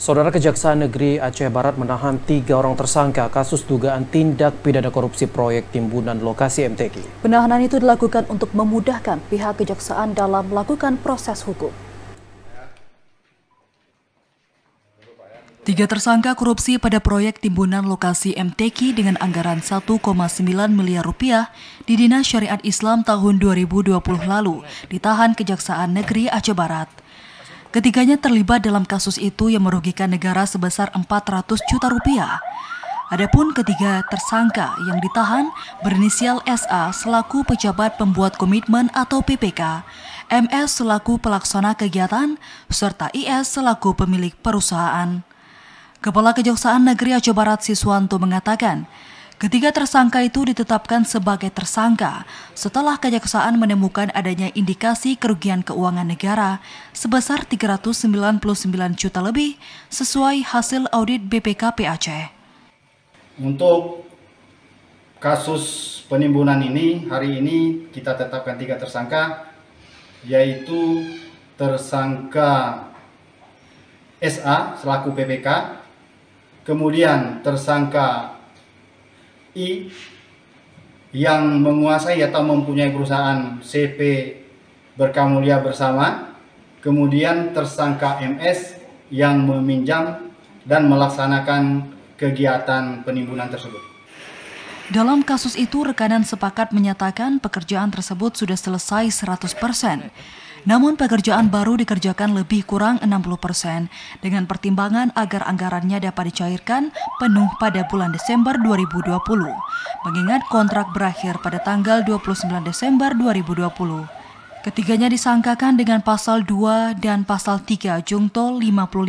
Saudara Kejaksaan Negeri Aceh Barat menahan tiga orang tersangka kasus dugaan tindak pidana korupsi proyek timbunan lokasi MTK. Penahanan itu dilakukan untuk memudahkan pihak kejaksaan dalam melakukan proses hukum. Tiga tersangka korupsi pada proyek timbunan lokasi MTQ dengan anggaran 1,9 miliar rupiah di Dinas Syariat Islam tahun 2020 lalu ditahan Kejaksaan Negeri Aceh Barat. Ketiganya terlibat dalam kasus itu yang merugikan negara sebesar 400 juta rupiah. Adapun ketiga tersangka yang ditahan berinisial SA selaku pejabat pembuat komitmen atau PPK, MS selaku pelaksana kegiatan, serta IS selaku pemilik perusahaan. Kepala Kejaksaan Negeri Aceh Barat Siswanto mengatakan, Ketiga tersangka itu ditetapkan sebagai tersangka setelah Kejaksaan menemukan adanya indikasi kerugian keuangan negara sebesar 399 juta lebih sesuai hasil audit BPK Aceh. Untuk kasus penimbunan ini, hari ini kita tetapkan tiga tersangka, yaitu tersangka SA selaku PPK, kemudian tersangka I yang menguasai atau mempunyai perusahaan CP berkamulia bersama, kemudian tersangka MS yang meminjam dan melaksanakan kegiatan penimbunan tersebut. Dalam kasus itu, rekanan sepakat menyatakan pekerjaan tersebut sudah selesai 100 persen. Namun pekerjaan baru dikerjakan lebih kurang 60 persen dengan pertimbangan agar anggarannya dapat dicairkan penuh pada bulan Desember 2020, mengingat kontrak berakhir pada tanggal 29 Desember 2020. Ketiganya disangkakan dengan pasal 2 dan pasal 3 Jungto 55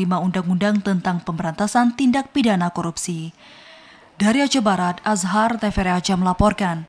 Undang-Undang tentang Pemberantasan Tindak Pidana Korupsi. Dari Aceh Barat, Azhar Aceh melaporkan.